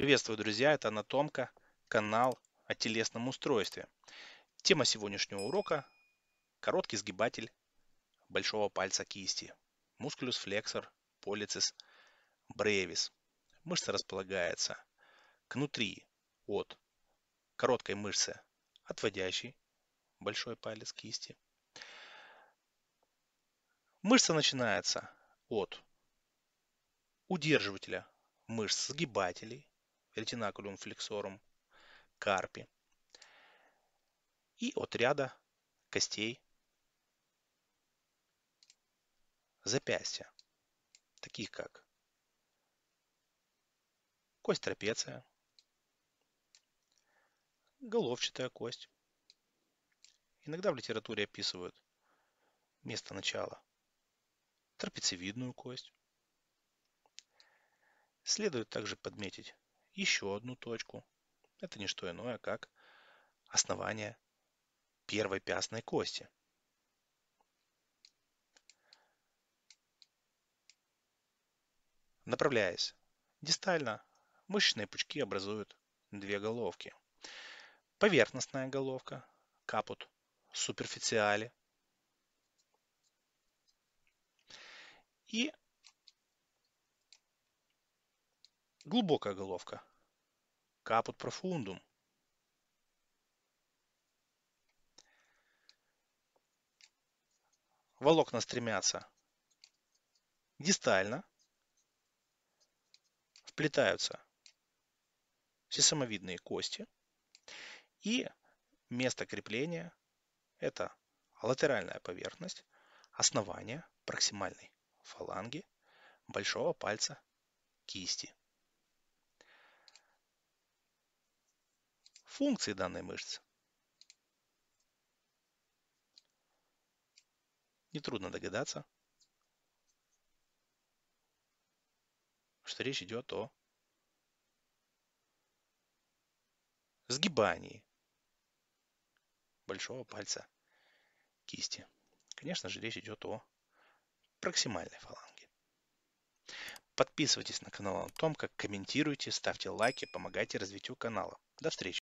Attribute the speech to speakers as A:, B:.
A: Приветствую, друзья! Это Анатомка, канал о телесном устройстве. Тема сегодняшнего урока – короткий сгибатель большого пальца кисти. Мускулюс флексор полицис бревис. Мышца располагается кнутри от короткой мышцы, отводящей большой палец кисти. Мышца начинается от удерживателя мышц сгибателей, ретинакулум флексорум, карпи и отряда костей запястья, таких как кость трапеция, головчатая кость. Иногда в литературе описывают место начала трапециевидную кость. Следует также подметить еще одну точку. Это не что иное, как основание первой пястной кости. Направляясь дистально, мышечные пучки образуют две головки. Поверхностная головка, капут, суперфициали и глубокая головка, Caput profundum. Волокна стремятся дистально, вплетаются все самовидные кости и место крепления – это латеральная поверхность основания проксимальной фаланги большого пальца кисти. Функции данной мышцы. Нетрудно догадаться, что речь идет о сгибании большого пальца кисти. Конечно же, речь идет о проксимальной фаланге. Подписывайтесь на канал Антом, как комментируйте, ставьте лайки, помогайте развитию канала. До встречи!